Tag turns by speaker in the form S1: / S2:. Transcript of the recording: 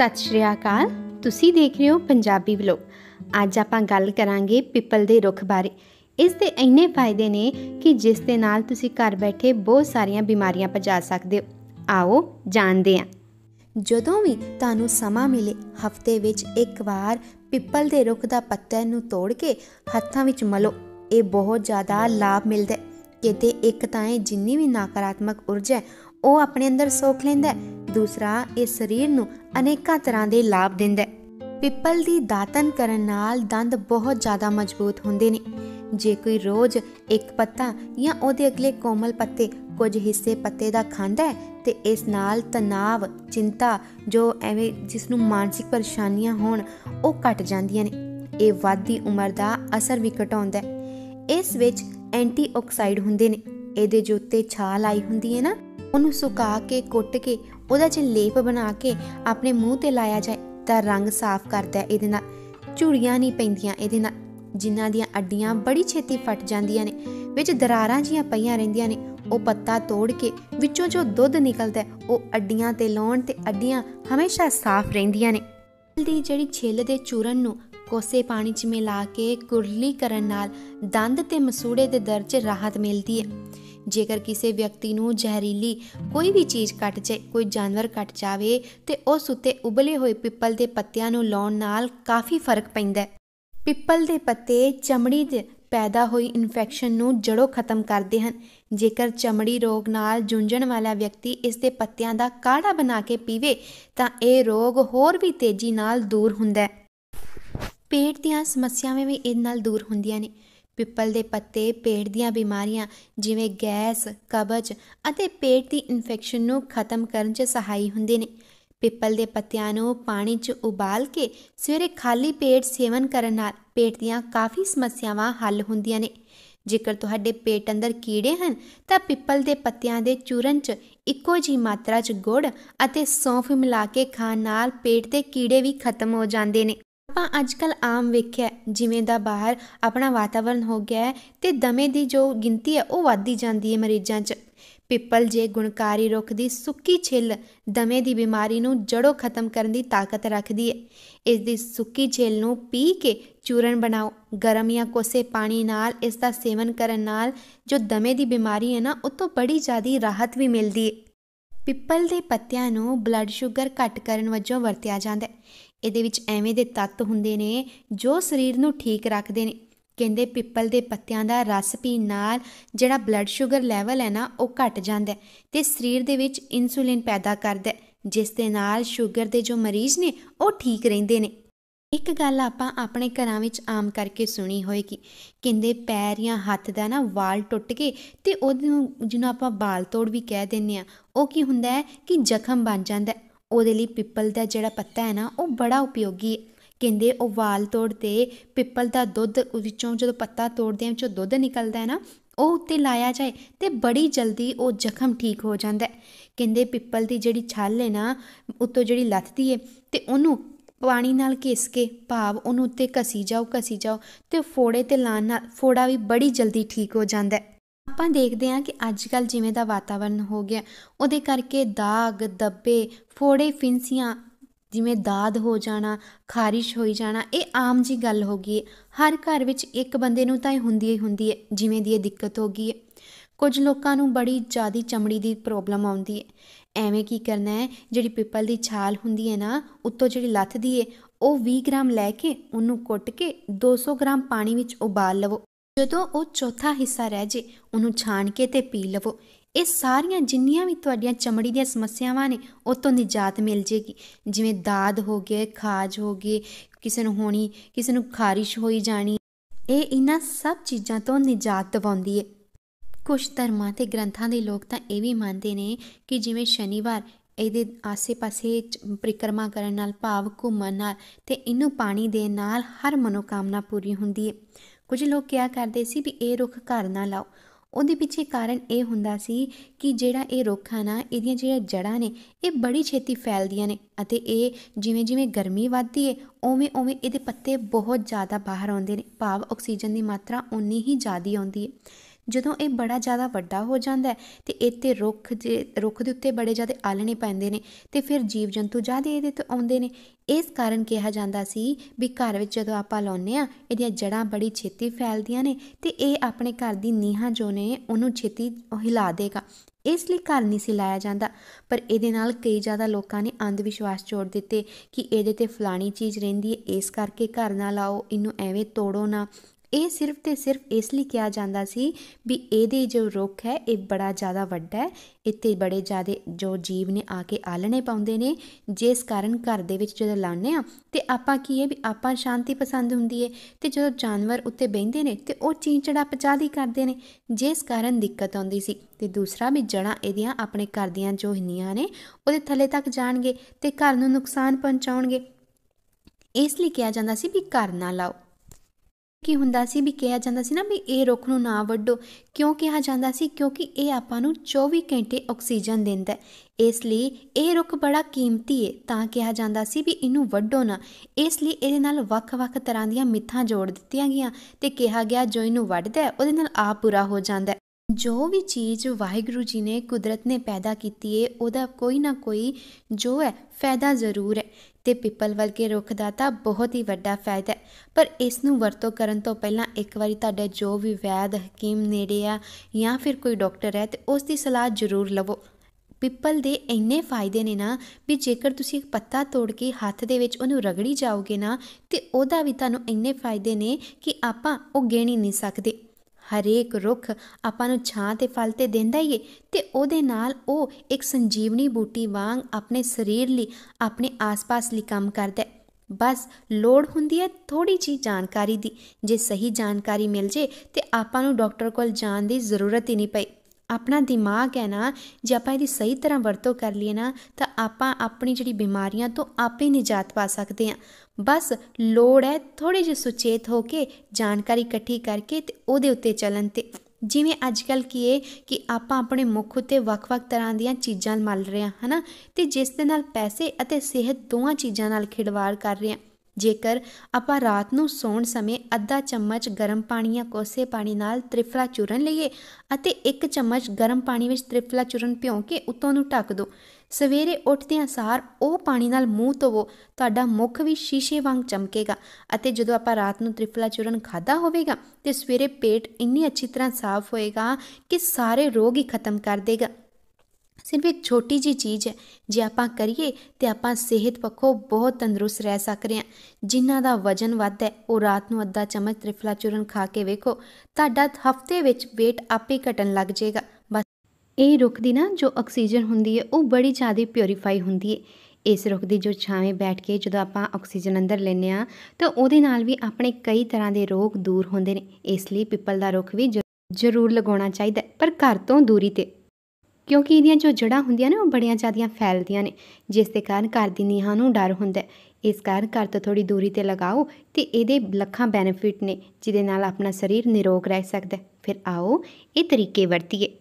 S1: ਸਤਿ ਸ਼੍ਰੀ ਅਕਾਲ ਤੁਸੀਂ ਦੇਖ ਰਹੇ ਹੋ ਪੰਜਾਬੀ ਵਲੋਗ ਅੱਜ ਆਪਾਂ ਗੱਲ ਕਰਾਂਗੇ ਪਿੱਪਲ ਦੇ ਰੁੱਖ ਬਾਰੇ ਇਸ ਦੇ ਇੰਨੇ ਫਾਇਦੇ ਨੇ ਕਿ ਜਿਸ ਦੇ ਨਾਲ ਤੁਸੀਂ ਘਰ ਬੈਠੇ ਬਹੁਤ ਸਾਰੀਆਂ ਬਿਮਾਰੀਆਂ ਪਜਾ ਸਕਦੇ ਹੋ ਆਓ ਜਾਣਦੇ ਹਾਂ ਜਦੋਂ ਵੀ ਤੁਹਾਨੂੰ ਸਮਾਂ ਮਿਲੇ ਹਫਤੇ ਵਿੱਚ ਇੱਕ ਵਾਰ ਪਿੱਪਲ ਦੇ ਰੁੱਖ ਦਾ ਪੱਤਾ ਨੂੰ ਤੋੜ ਕੇ ਹੱਥਾਂ ਵਿੱਚ ਮਲੋ ਇਹ ਬਹੁਤ ਜ਼ਿਆਦਾ ਲਾਭ ਮਿਲਦਾ ਹੈ ਕਿਤੇ ਇੱਕ ਤਾਂ ਇਹ ਜਿੰਨੀ ਵੀ ਨਕਾਰਾਤਮਕ ਊਰਜਾ ਹੈ ਉਹ ਆਪਣੇ ਅੰਦਰ ਸੋਖ ਲੈਂਦਾ ਦੂਸਰਾ ਇਹ ਸਰੀਰ ਨੂੰ ਅਨੇਕਾਂ ਤਰ੍ਹਾਂ ਦੇ ਲਾਭ ਦਿੰਦਾ ਪਿੱਪਲ ਦੀ ਦਾਤਨ ਕਰਨ ਨਾਲ ਦੰਦ ਬਹੁਤ ਜ਼ਿਆਦਾ ਮਜ਼ਬੂਤ ਹੁੰਦੇ ਨੇ ਜੇ ਕੋਈ ਰੋਜ਼ ਇੱਕ ਪੱਤਾ ਜਾਂ ਉਹਦੇ ਅਗਲੇ ਕੋਮਲ ਪੱਤੇ ਕੁਝ ਹਿੱਸੇ ਪੱਤੇ ਦਾ ਖਾਂਦਾ ਹੈ ਤੇ ਇਸ ਨਾਲ ਤਣਾਅ ਚਿੰਤਾ ਜੋ ਐਵੇਂ ਜਿਸ ਨੂੰ ਮਾਨਸਿਕ ਪਰੇਸ਼ਾਨੀਆਂ ਹੋਣ ਉਹ ਘਟ ਜਾਂਦੀਆਂ ਨੇ ਇਹ ਵਾਧੀ ਉਮਰ ਦਾ ਅਸਰ ਵੀ ਘਟਾਉਂਦਾ ਹੈ ਇਸ ਵਿੱਚ ਐਂਟੀਆਕਸਾਈਡ ਹੁੰਦੇ ਨੇ ਇਹਦੇ ਜੁੱਤੇ ਛਾਲ ਆਈ ਹੁੰਦੀ ਹੈ ਨਾ ਉਹਨੂੰ ਸੁਕਾ ਕੇ ਕੁੱਟ ਕੇ ਉਹਦਾ ਜੇ ਲੇਪ ਬਣਾ ਕੇ ਆਪਣੇ ਮੂੰਹ ਤੇ ਲਾਇਆ ਜਾਏ ਤਾਂ ਰੰਗ ਸਾਫ਼ ਕਰਦਾ ਇਹਦੇ ਨਾਲ ਝੁੜੀਆਂ ਨਹੀਂ ਪੈਂਦੀਆਂ ਇਹਦੇ ਨਾਲ ਜਿਨ੍ਹਾਂ ਦੀਆਂ ਅੱਡੀਆਂ ਬੜੀ ਛੇਤੀ ਫਟ ਜਾਂਦੀਆਂ ਨੇ ਵਿੱਚ ਦਰਾਰਾਂ ਜੀਆਂ ਪਈਆਂ ਰਹਿੰਦੀਆਂ ਨੇ ਉਹ ਪੱਤਾ ਤੋੜ ਕੇ ਵਿੱਚੋਂ ਜੋ ਦੁੱਧ ਨਿਕਲਦਾ ਉਹ ਅੱਡੀਆਂ ਤੇ ਲਾਉਣ ਤੇ ਅੱਡੀਆਂ ਹਮੇਸ਼ਾ ਸਾਫ਼ ਰਹਿੰਦੀਆਂ ਨੇ ਦੀ ਜਿਹੜੀ ਛਿੱਲ ਦੇ ਚੂਰਨ ਨੂੰ ਕੋਸੇ ਪਾਣੀ 'ਚ ਮਿਲਾ ਕੇ ਕੁਰਲੀ ਕਰਨ ਨਾਲ ਦੰਦ ਤੇ ਮਸੂੜੇ ਦੇ ਦਰਦ 'ਚ ਰਾਹਤ ਮਿਲਦੀ ਹੈ ਜੇਕਰ ਕਿਸੇ ਵਿਅਕਤੀ ਨੂੰ ਜ਼ਹਿਰੀਲੀ ਕੋਈ ਵੀ ਚੀਜ਼ ਕੱਟ ਜਾਏ ਕੋਈ ਜਾਨਵਰ ਕੱਟ ਜਾਵੇ ਤੇ ਉਸ ਉੱਤੇ ਉਬਲੇ ਹੋਏ ਪਿੱਪਲ ਦੇ ਪੱਤਿਆਂ ਨੂੰ ਲਾਉਣ ਨਾਲ ਕਾਫੀ ਫਰਕ ਪੈਂਦਾ ਹੈ ਪਿੱਪਲ ਦੇ ਪੱਤੇ ਚਮੜੀ ਦੇ ਪੈਦਾ ਹੋਈ ਇਨਫੈਕਸ਼ਨ ਨੂੰ ਜੜੋਂ ਖਤਮ ਕਰਦੇ ਹਨ ਜੇਕਰ ਚਮੜੀ ਰੋਗ ਨਾਲ ਜੂਝਣ ਵਾਲਾ ਵਿਅਕਤੀ ਇਸ ਦੇ ਪੱਤਿਆਂ ਦਾ ਕਾੜਾ ਬਣਾ ਕੇ ਪੀਵੇ ਤਾਂ ਇਹ ਰੋਗ ਹੋਰ ਵੀ ਤੇਜ਼ੀ ਨਾਲ ਦੂਰ ਹੁੰਦਾ ਹੈ ਪੇਟ ਦੀਆਂ ਸਮੱਸਿਆਵਾਂ ਵੀ ਇਹ ਨਾਲ ਦੂਰ ਹੁੰਦੀਆਂ ਨੇ ਪਿੱਪਲ ਦੇ ਪੱਤੇ ਪੇਟ ਦੀਆਂ ਬਿਮਾਰੀਆਂ ਜਿਵੇਂ ਗੈਸ, ਕਬਜ਼ ਅਤੇ ਪੇਟ ਦੀ ਇਨਫੈਕਸ਼ਨ ਨੂੰ ਖਤਮ ਕਰਨ 'ਚ ਸਹਾਈ ਹੁੰਦੇ ਨੇ। ਪਿੱਪਲ ਦੇ ਪੱਤਿਆਂ ਨੂੰ ਪਾਣੀ 'ਚ ਉਬਾਲ ਕੇ ਸਵੇਰੇ ਖਾਲੀ ਪੇਟ ਸੇਵਨ ਕਰਨ ਨਾਲ ਪੇਟ ਦੀਆਂ ਕਾਫੀ ਸਮੱਸਿਆਵਾਂ ਹੱਲ ਹੁੰਦੀਆਂ ਨੇ। ਜੇਕਰ ਤੁਹਾਡੇ ਪੇਟ ਅੰਦਰ ਕੀੜੇ ਹਨ ਤਾਂ ਪਿੱਪਲ ਦੇ ਪੱਤਿਆਂ ਦੇ ਚੂਰਨ 'ਚ ਇੱਕੋ ਜੀ ਮਾਤਰਾ 'ਚ ਗੁੜ ਅਤੇ ਸੌਂਫ ਮਿਲਾ ਕੇ ਖਾਣ ਨਾਲ ਪੇਟ ਦੇ ਕੀੜੇ ਵੀ ਖਤਮ ਹੋ ਜਾਂਦੇ ਨੇ। ਆਪਾਂ ਅੱਜਕੱਲ ਆਮ ਵੇਖਿਆ ਜਿਵੇਂ ਦਾ ਬਾਹਰ ਆਪਣਾ ਵਾਤਾਵਰਨ ਹੋ ਗਿਆ ਹੈ ਤੇ ਦਮੇ ਦੀ ਜੋ ਗਿਣਤੀ ਹੈ ਉਹ ਵੱਧਦੀ ਜਾਂਦੀ ਹੈ ਮਰੀਜ਼ਾਂ 'ਚ ਪਿੱਪਲ ਜੇ ਗੁਣਕਾਰੀ ਰੁੱਖ ਦੀ ਸੁੱਕੀ ਛਿੱਲ ਦਮੇ ਦੀ ਬਿਮਾਰੀ ਨੂੰ ਜੜੋਂ ਖਤਮ ਕਰਨ ਦੀ ਤਾਕਤ ਰੱਖਦੀ ਹੈ ਇਸ ਦੀ ਸੁੱਕੀ ਛਿੱਲ ਨੂੰ ਪੀ ਕੇ ਚੂਰਨ ਬਣਾਓ ਗਰਮ ਜਾਂ ਕੋਸੇ ਪਾਣੀ ਨਾਲ ਇਸ ਦਾ ਸੇਵਨ ਕਰਨ ਨਾਲ ਜੋ ਦਮੇ ਦੀ ਬਿਮਾਰੀ ਹੈ ਨਾ ਉਹ ਤੋਂ ਬੜੀ ਜ਼ਿਆਦੀ ਰਾਹਤ ਵੀ ਮਿਲਦੀ ਹੈ ਪਿੱਪਲ ਦੇ ਪੱਤਿਆਂ ਨੂੰ ਬਲੱਡ ਸ਼ੂਗਰ ਘਟ ਕਰਨ ਵਜੋਂ ਵਰਤਿਆ ਜਾਂਦਾ ਹੈ ਇਹਦੇ ਵਿੱਚ ਐਵੇਂ ਦੇ ਤੱਤ ਹੁੰਦੇ ਨੇ ਜੋ ਸਰੀਰ ਨੂੰ ਠੀਕ ਰੱਖਦੇ ਨੇ ਕਹਿੰਦੇ ਪਿੱਪਲ ਦੇ ਪੱਤਿਆਂ ਦਾ ਰਸ ਪੀਣ ਨਾਲ ਜਿਹੜਾ ਬਲੱਡ ਸ਼ੂਗਰ ਲੈਵਲ ਹੈ ਨਾ ਉਹ ਘਟ ਜਾਂਦਾ ਤੇ ਸਰੀਰ ਦੇ ਵਿੱਚ ਇਨਸੂਲਿਨ ਪੈਦਾ ਕਰਦਾ ਜਿਸ ਦੇ ਨਾਲ ਸ਼ੂਗਰ ਦੇ ਜੋ ਮਰੀਜ਼ ਨੇ ਉਹ ਠੀਕ ਰਹਿੰਦੇ ਨੇ ਇੱਕ ਗੱਲ ਆਪਾਂ ਆਪਣੇ ਘਰਾਂ ਵਿੱਚ ਆਮ ਕਰਕੇ ਸੁਣੀ ਹੋਏਗੀ ਕਹਿੰਦੇ ਪੈਰ ਜਾਂ ਹੱਥ ਦਾ ਨਾ ਵਾਲ ਟੁੱਟ ਕੇ ਤੇ ਉਹਨੂੰ ਜਿਹਨੂੰ ਆਪਾਂ ਬਾਲ ਤੋੜ ਵੀ ਕਹਿ ਦਿੰਨੇ ਆ ਉਹ ਕੀ ਹੁੰਦਾ ਹੈ ਕਿ ਜ਼ਖਮ ਬਣ ਜਾਂਦਾ ਹੈ ਉਹਦੇ ਲਈ ਪਿੱਪਲ ਦਾ ਜਿਹੜਾ ਪੱਤਾ ਹੈ ਨਾ ਉਹ ਬੜਾ ਉਪਯੋਗੀ ਕਹਿੰਦੇ ਉਹ ਵਾਲ ਤੋੜ ਤੇ ਪਿੱਪਲ ਦਾ ਦੁੱਧ ਵਿੱਚੋਂ ਜਦੋਂ ਪੱਤਾ ਤੋੜਦੇ ਆ ਵਿੱਚੋਂ ਦੁੱਧ ਨਿਕਲਦਾ ਹੈ ਨਾ ਉਹ ਉੱਤੇ ਲਾਇਆ ਜਾਏ ਤੇ ਬੜੀ ਜਲਦੀ ਉਹ ਜ਼ਖਮ ਠੀਕ ਹੋ ਜਾਂਦਾ ਹੈ ਕਹਿੰਦੇ ਪਿੱਪਲ ਦੀ ਜਿਹੜੀ ਛਾਲ ਹੈ ਨਾ ਉੱਤੋਂ ਜਿਹੜੀ ਲੱਥਦੀ ਹੈ ਤੇ ਉਹਨੂੰ ਪਾਣੀ ਨਾਲ ਘਿਸ ਕੇ ਭਾਵ ਉਹਨੂੰ ਉੱਤੇ ਕਸੀ ਜਾਓ ਕਸੀ ਜਾਓ ਤੇ ਫੋੜੇ ਤੇ ਲਾਣ ਨਾਲ ਫੋੜਾ ਵੀ ਬੜੀ ਜਲਦੀ ਠੀਕ ਹੋ ਜਾਂਦਾ ਹੈ ਆਪਾਂ ਦੇਖਦੇ ਹਾਂ ਕਿ ਅੱਜ ਕੱਲ ਜਿਵੇਂ ਦਾ ਵਾਤਾਵਰਨ ਹੋ ਗਿਆ ਉਹਦੇ ਕਰਕੇ ਦਾਗ ਦੱਬੇ ਫੋੜੇ ਫਿੰਸੀਆਂ ਜਿਵੇਂ ਦਾਦ ਹੋ ਜਾਣਾ ਖਾਰਿਸ਼ ਹੋਈ ਜਾਣਾ ਇਹ ਆਮ ਜੀ ਗੱਲ ਹੋ ਗਈ ਹਰ ਘਰ ਵਿੱਚ ਇੱਕ ਬੰਦੇ ਨੂੰ ਤਾਂ ਇਹ ਹੁੰਦੀ ਹੀ ਹੁੰਦੀ ਹੈ ਜਿਵੇਂ ਦੀ ਇਹ ਦਿੱਕਤ ਹੋ ਗਈ ਹੈ ਕੁਝ ਲੋਕਾਂ ਨੂੰ ਬੜੀ ਜ਼ਿਆਦੀ ਚਮੜੀ ਦੀ ਪ੍ਰੋਬਲਮ ਆਉਂਦੀ ਹੈ ਐਵੇਂ ਕੀ ਕਰਨਾ ਹੈ ਜਿਹੜੀ ਪਿੱਪਲ ਦੀ ਛਾਲ ਹੁੰਦੀ ਹੈ ਨਾ ਉੱਤੋਂ ਜਿਹੜੀ ਲੱਥਦੀ ਹੈ ਉਹ 20 ਗ੍ਰਾਮ ਲੈ ਕੇ ਉਹਨੂੰ ਕੁੱਟ ਕੇ 200 ਗ੍ਰਾਮ ਪਾਣੀ ਵਿੱਚ ਉਬਾਲ ਲਵੋ ਜਦੋਂ ਉਹ ਚੌਥਾ ਹਿੱਸਾ ਰਹਿ ਜੇ ਉਹਨੂੰ ਛਾਣ ਕੇ ਤੇ ਪੀ ਲਵੋ ਇਹ ਸਾਰੀਆਂ ਜਿੰਨੀਆਂ ਵੀ ਤੁਹਾਡੀਆਂ ਚਮੜੀ ਦੀਆਂ ਸਮੱਸਿਆਵਾਂ ਨੇ ਉਹ ਤੋਂ ਨਿਜਾਤ ਮਿਲ ਜੇਗੀ ਜਿਵੇਂ ਦਾਦ ਹੋ ਗਏ ਖਾਜ ਹੋ ਗਏ ਕਿਸੇ ਨੂੰ ਹੋਣੀ ਕਿਸੇ ਨੂੰ ਖਾਰਿਸ਼ ਹੋਈ ਜਾਣੀ ਇਹ ਇਹਨਾਂ ਸਭ ਚੀਜ਼ਾਂ ਤੋਂ ਨਿਜਾਤ ਦਵਾਉਂਦੀ ਹੈ ਕੁਝ ਧਰਮਾਂ ਤੇ ਗ੍ਰੰਥਾਂ ਦੇ ਲੋਕ ਤਾਂ ਇਹ ਵੀ ਮੰਨਦੇ ਨੇ ਕਿ ਜਿਵੇਂ ਸ਼ਨੀਵਾਰ ਇਹਦੇ ਆਸੇ-ਪਾਸੇ ਪ੍ਰਕਿਰਮਾ ਕਰਨ ਨਾਲ ਭਾਵ ਘੁੰਮਣ ਨਾਲ ਤੇ ਇਹਨੂੰ ਪਾਣੀ ਦੇ ਨਾਲ ਹਰ ਮਨੋਕਾਮਨਾ ਪੂਰੀ ਹੁੰਦੀ ਹੈ ਕੁਝ ਲੋਕ ਕਿਹਾ ਕਰਦੇ ਸੀ ਵੀ ਇਹ ਰੁੱਖ ਘਰ ਨਾ ਲਾਓ ਉਹਦੇ ਪਿੱਛੇ ਕਾਰਨ ਇਹ ਹੁੰਦਾ ਸੀ ਕਿ ਜਿਹੜਾ ਇਹ ਰੁੱਖ ਆ ਨਾ ਇਹਦੀਆਂ ਜਿਹੜੀਆਂ ਜੜਾਂ ਨੇ ਇਹ ਬੜੀ ਛੇਤੀ ਫੈਲਦੀਆਂ ਨੇ ਅਤੇ ਇਹ ਜਿਵੇਂ ਜਿਵੇਂ ਗਰਮੀ ਵੱਧਦੀ ਏ ਉਵੇਂ ਉਵੇਂ ਇਹਦੇ ਪੱਤੇ ਬਹੁਤ ਜ਼ਿਆਦਾ ਬਾਹਰ ਆਉਂਦੇ ਨੇ ਭਾਵ ਆਕਸੀਜਨ ਦੀ ਮਾਤਰਾ ਉਨੀ ਹੀ ਜ਼ਿਆਦੀ ਆਉਂਦੀ ਏ ਜਦੋਂ ਇਹ ਬੜਾ ਜ਼ਿਆਦਾ ਵੱਡਾ ਹੋ ਜਾਂਦਾ ਤੇ ਇੱਥੇ ਰੁੱਖ ਦੇ ਰੁੱਖ ਦੇ ਉੱਤੇ ਬੜੇ ਜ਼ਿਆਦਾ ਆਲਣੇ ਪੈਂਦੇ ਨੇ ਤੇ ਫਿਰ ਜੀਵ ਜੰਤੂ ਜਾਂਦੇ ਇਹਦੇ ਤੇ ਆਉਂਦੇ ਨੇ ਇਸ ਕਾਰਨ ਕਿਹਾ ਜਾਂਦਾ ਸੀ ਵੀ ਘਰ ਵਿੱਚ ਜਦੋਂ ਆਪਾਂ ਲਾਉਨੇ ਆ ਇਹਦੀਆਂ ਜੜਾਂ ਬੜੀ ਛੇਤੀ ਫੈਲਦੀਆਂ ਨੇ ਤੇ ਇਹ ਆਪਣੇ ਘਰ ਦੀ ਨੀਹਾਂ ਜੋ ਨੇ ਉਹਨੂੰ ਛੇਤੀ ਹਿਲਾ ਦੇਗਾ ਇਸ ਲਈ ਘਰ ਨਹੀਂ ਸੀ ਲਾਇਆ ਜਾਂਦਾ ਪਰ ਇਹਦੇ ਨਾਲ ਕਈ ਜ਼ਿਆਦਾ ਲੋਕਾਂ ਨੇ ਅੰਧ ਵਿਸ਼ਵਾਸ ਜੋੜ ਦਿੱਤੇ ਕਿ ਇਹਦੇ ਤੇ ਫਲਾਣੀ ਚੀਜ਼ ਰਹਿੰਦੀ ਹੈ ਇਸ ਕਰਕੇ ਘਰ ਨਾ ਲਾਓ ਇਹਨੂੰ ਐਵੇਂ ਤੋੜੋ ਨਾ ਇਹ ਸਿਰਫ ਤੇ ਸਿਰਫ ਇਸ ਲਈ ਕਿਹਾ ਜਾਂਦਾ ਸੀ ਵੀ ਇਹਦੇ ਜੋ ਰੁੱਖ ਹੈ ਇਹ ਬੜਾ ਜ਼ਿਆਦਾ ਵੱਡਾ ਹੈ ਇੱਥੇ ਬੜੇ ਜ਼ਿਆਦੇ ਜੋ ਜੀਵ ਨੇ ਆ ਕੇ ਆਲਣੇ ਪਾਉਂਦੇ ਨੇ ਜਿਸ ਕਾਰਨ ਘਰ ਦੇ ਵਿੱਚ ਜਦੋਂ ਲਾਣੇ ਆ ਤੇ ਆਪਾਂ ਕੀ ਹੈ ਵੀ ਆਪਾਂ ਸ਼ਾਂਤੀ ਪਸੰਦ ਹੁੰਦੀ ਹੈ ਤੇ ਜਦੋਂ ਜਾਨਵਰ ਉੱਤੇ ਬੈਂਦੇ ਨੇ ਤੇ ਉਹ ਚੀਂਚੜਾ ਪਚਾਦੀ ਕਰਦੇ ਨੇ ਜਿਸ ਕਾਰਨ ਦਿੱਕਤ ਆਉਂਦੀ ਸੀ ਤੇ ਦੂਸਰਾ ਵੀ ਜੜਾਂ ਇਹਦੀਆਂ ਆਪਣੇ ਘਰ ਦੀਆਂ ਜੋ ਹਿੰਨੀਆਂ ਨੇ ਉਹਦੇ ਥੱਲੇ ਤੱਕ ਜਾਣਗੇ ਤੇ ਘਰ ਨੂੰ ਨੁਕਸਾਨ ਪਹੁੰਚਾਉਣਗੇ ਇਸ ਲਈ ਕਿਹਾ ਜਾਂਦਾ ਸੀ ਵੀ ਘਰ ਨਾ ਲਾਓ ਕੀ ਹੁੰਦਾ ਸੀ ਵੀ ਕਿਹਾ ਜਾਂਦਾ ਸੀ ਨਾ ਵੀ ਇਹ ਰੁੱਖ ਨੂੰ ਨਾ ਵੱਢੋ ਕਿਉਂ ਕਿਹਾ ਜਾਂਦਾ ਸੀ ਕਿਉਂਕਿ ਇਹ ਆਪਾਂ ਨੂੰ 24 ਘੰਟੇ ਆਕਸੀਜਨ ਦਿੰਦਾ ਹੈ ਇਸ ਲਈ ਇਹ ਰੁੱਖ ਬੜਾ ਕੀਮਤੀ ਹੈ ਤਾਂ ਕਿਹਾ ਜਾਂਦਾ ਸੀ ਵੀ ਇਹਨੂੰ ਵੱਢੋ ਨਾ ਇਸ ਲਈ ਇਹਦੇ ਨਾਲ ਵੱਖ-ਵੱਖ ਤਰ੍ਹਾਂ ਦੀਆਂ ਮਿੱਥਾਂ ਜੋੜ ਦਿੱਤੀਆਂ ਗਈਆਂ ਤੇ ਕਿਹਾ ਗਿਆ ਜੋ ਇਹਨੂੰ ਵੱਢਦਾ ਹੈ ਉਹਦੇ ਨਾਲ ਆਪ ਪੂਰਾ ਹੋ ਜਾਂਦਾ ਹੈ ਜੋ ਵੀ ਚੀਜ਼ ਵਾਹਿਗੁਰੂ ਜੀ ਨੇ ਕੁਦਰਤ ਨੇ ਪੈਦਾ ਕੀਤੀ ਏ ਉਹਦਾ ਕੋਈ ਨਾ ਕੋਈ ਜੋ ਹੈ ਫਾਇਦਾ ਜ਼ਰੂਰ ਹੈ ਤੇ ਪਿੱਪਲ ਵਰਗੇ ਰੁੱਖ ਦਾ ਤਾਂ ਬਹੁਤ ਹੀ ਵੱਡਾ ਫਾਇਦਾ ਹੈ ਪਰ ਇਸ ਨੂੰ ਵਰਤੋਂ ਕਰਨ ਤੋਂ ਪਹਿਲਾਂ ਇੱਕ ਵਾਰੀ ਤੁਹਾਡੇ ਜੋ ਵੀ ਵੈਦ ਹਕੀਮ ਨੇੜੇ ਆ ਜਾਂ ਫਿਰ ਕੋਈ ਡਾਕਟਰ ਹੈ ਤੇ ਉਸ ਦੀ ਸਲਾਹ ਜ਼ਰੂਰ ਲਵੋ ਪਿੱਪਲ ਦੇ ਇੰਨੇ ਫਾਇਦੇ ਨੇ ਨਾ ਵੀ ਜੇਕਰ ਤੁਸੀਂ ਇੱਕ ਪੱਤਾ ਤੋੜ ਕੇ ਹੱਥ ਦੇ ਵਿੱਚ ਉਹਨੂੰ ਰਗੜੀ ਜਾਓਗੇ ਨਾ ਤੇ ਉਹਦਾ ਵੀ ਤੁਹਾਨੂੰ ਇੰਨੇ ਫਾਇਦੇ ਨੇ ਕਿ ਆਪਾਂ ਉਹ ਗਿਣ ਹੀ ਨਹੀਂ ਸਕਦੇ ਹਰੇਕ ਰੁੱਖ ਆਪਾਂ ਨੂੰ ਛਾਂ ਤੇ ਫਲ ਤੇ ਦਿੰਦਾ ਹੀ ਏ ਤੇ ਉਹਦੇ ਨਾਲ ਉਹ ਇੱਕ ਸੰਜੀਵਨੀ ਬੂਟੀ ਵਾਂਗ ਆਪਣੇ ਸਰੀਰ ਲਈ ਆਪਣੇ ਆਸ-ਪਾਸ ਲਈ ਕੰਮ ਕਰਦਾ ਹੈ ਬਸ ਲੋੜ ਹੁੰਦੀ ਹੈ ਥੋੜੀ ਜੀ ਜਾਣਕਾਰੀ ਦੀ ਜੇ ਸਹੀ ਜਾਣਕਾਰੀ ਮਿਲ ਜੇ ਤੇ ਆਪਾਂ ਨੂੰ ਡਾਕਟਰ ਕੋਲ ਜਾਣ ਦੀ ਜ਼ਰੂਰਤ ਹੀ ਨਹੀਂ ਪਈ ਆਪਣਾ ਦਿਮਾਗ ਹੈ ਨਾ ਜੇ ਆਪਾਂ ਇਹਦੀ ਸਹੀ ਤਰ੍ਹਾਂ ਵਰਤੋਂ ਕਰ ਲਈਏ ਨਾ ਤਾਂ ਆਪਾਂ ਆਪਣੀ ਜਿਹੜੀ ਬਿਮਾਰੀਆਂ ਤੋਂ ਆਪੇ ਨਿਜਾਤ ਪਾ ਸਕਦੇ ਹਾਂ ਬਸ ਲੋੜ ਹੈ ਥੋੜੀ ਜਿਹੀ ਸੁਚੇਤ ਹੋ ਕੇ ਜਾਣਕਾਰੀ ਇਕੱਠੀ ਕਰਕੇ ਤੇ ਉਹਦੇ ਉੱਤੇ ਚੱਲਣ ਤੇ ਜਿਵੇਂ ਅੱਜ ਕੱਲ ਕੀ ਹੈ ਕਿ ਆਪਾਂ ਆਪਣੇ ਮੁੱਖ ਉਤੇ ਵੱਖ-ਵੱਖ ਤਰ੍ਹਾਂ ਦੀਆਂ ਚੀਜ਼ਾਂ ਮਲ ਰਹੇ ਹਾਂ ਹਨਾ ਤੇ ਜਿਸ ਦੇ ਨਾਲ ਪੈਸੇ ਅਤੇ ਸਿਹਤ ਦੋਵਾਂ ਚੀਜ਼ਾਂ ਨਾਲ ਖਿਡਵਾੜ ਕਰ ਰਹੇ ਹਾਂ ਜੇਕਰ ਆਪਾਂ ਰਾਤ ਨੂੰ ਸੌਣ ਸਮੇਂ ਅੱਧਾ ਚਮਚ ਗਰਮ ਪਾਣੀ ਜਾਂ ਕੋਸੇ ਪਾਣੀ ਨਾਲ ਤ੍ਰਿਫਲਾ ਚੂਰਨ ਲਈਏ ਅਤੇ ਇੱਕ ਚਮਚ ਗਰਮ ਪਾਣੀ ਵਿੱਚ ਤ੍ਰਿਫਲਾ ਚੂਰਨ ਭਿਓ ਕੇ ਉਤੋਂ ਨੂੰ ਢੱਕ ਦਿਓ ਸਵੇਰੇ ਉੱਠਦਿਆਂ ਸਾਰ ਉਹ ਪਾਣੀ ਨਾਲ ਮੂੰਹ ਧੋਵੋ ਤੁਹਾਡਾ ਮੁਖ ਵੀ ਸ਼ੀਸ਼ੇ ਵਾਂਗ ਚਮਕੇਗਾ ਅਤੇ ਜਦੋਂ ਆਪਾਂ ਰਾਤ ਨੂੰ ਤ੍ਰਿਫਲਾ ਚੂਰਨ ਖਾਦਾ ਹੋਵੇਗਾ ਤੇ ਸਵੇਰੇ ਪੇਟ ਇੰਨੀ ਅੱਛੀ ਤਰ੍ਹਾਂ ਸਾਫ਼ ਹੋਏਗਾ ਕਿ ਸਾਰੇ ਰੋਗ ਹੀ ਖਤਮ ਕਰ ਦੇਗਾ ਸਿਰਫ ਇੱਕ ਛੋਟੀ ਜੀ ਚੀਜ਼ ਹੈ ਜੇ ਆਪਾਂ ਕਰੀਏ ਤੇ ਆਪਾਂ ਸਿਹਤ ਪੱਖੋਂ ਬਹੁਤ ਤੰਦਰੁਸਤ ਰਹਿ ਸਕਦੇ ਹਾਂ ਜਿਨ੍ਹਾਂ ਦਾ ਵਜਨ ਵੱਧ ਹੈ ਉਹ ਰਾਤ ਨੂੰ ਅੱਧਾ ਚਮਚ ਤ੍ਰਿਫਲਾ ਚੂਰਨ ਖਾ ਕੇ ਵੇਖੋ ਤੁਹਾਡਾ ਹਫਤੇ ਵਿੱਚ weight ਆਪੇ ਘਟਣ ਲੱਗ ਜਾਏਗਾ ਇਹ ਰੁੱਖ ਦੀ ਨਾ ਜੋ ਆਕਸੀਜਨ ਹੁੰਦੀ ਹੈ ਉਹ ਬੜੀ ਜ਼ਿਆਦਾ ਪਿਉਰੀਫਾਈ ਹੁੰਦੀ ਹੈ ਇਸ ਰੁੱਖ ਦੀ ਜੋ ਛਾਵੇਂ ਬੈਠ ਕੇ ਜਦੋਂ ਆਪਾਂ ਆਕਸੀਜਨ ਅੰਦਰ ਲੈਂਦੇ ਆ ਤਾਂ ਉਹਦੇ ਨਾਲ ਵੀ ਆਪਣੇ ਕਈ ਤਰ੍ਹਾਂ ਦੇ ਰੋਗ ਦੂਰ ਹੁੰਦੇ ਨੇ ਇਸ ਲਈ ਪਿੱਪਲ ਦਾ ਰੁੱਖ ਵੀ ਜ਼ਰੂਰ ਲਗਾਉਣਾ ਚਾਹੀਦਾ ਪਰ ਘਰ ਤੋਂ ਦੂਰੀ ਤੇ ਕਿਉਂਕਿ ਇਹਦੀਆਂ ਜੋ ਜੜਾਂ ਹੁੰਦੀਆਂ ਨੇ ਉਹ ਬੜੀਆਂ ਜ਼ਿਆਦੀਆਂ ਫੈਲਦੀਆਂ ਨੇ ਜਿਸ ਦੇ ਕਾਰਨ ਘਰ ਦੀ ਨੀਹਾਂ ਨੂੰ ਡਰ ਹੁੰਦਾ ਇਸ ਕਾਰਨ ਘਰ ਤੋਂ ਥੋੜੀ ਦੂਰੀ ਤੇ ਲਗਾਓ ਤੇ ਇਹਦੇ ਲੱਖਾਂ ਬੈਨੀਫਿਟ ਨੇ ਜਿਹਦੇ ਨਾਲ ਆਪਣਾ ਸਰੀਰ ਨਿਰੋਗ ਰਹਿ ਸਕਦਾ ਫਿਰ ਆਓ ਇਹ ਤਰੀਕੇ ਵਰਤੀਏ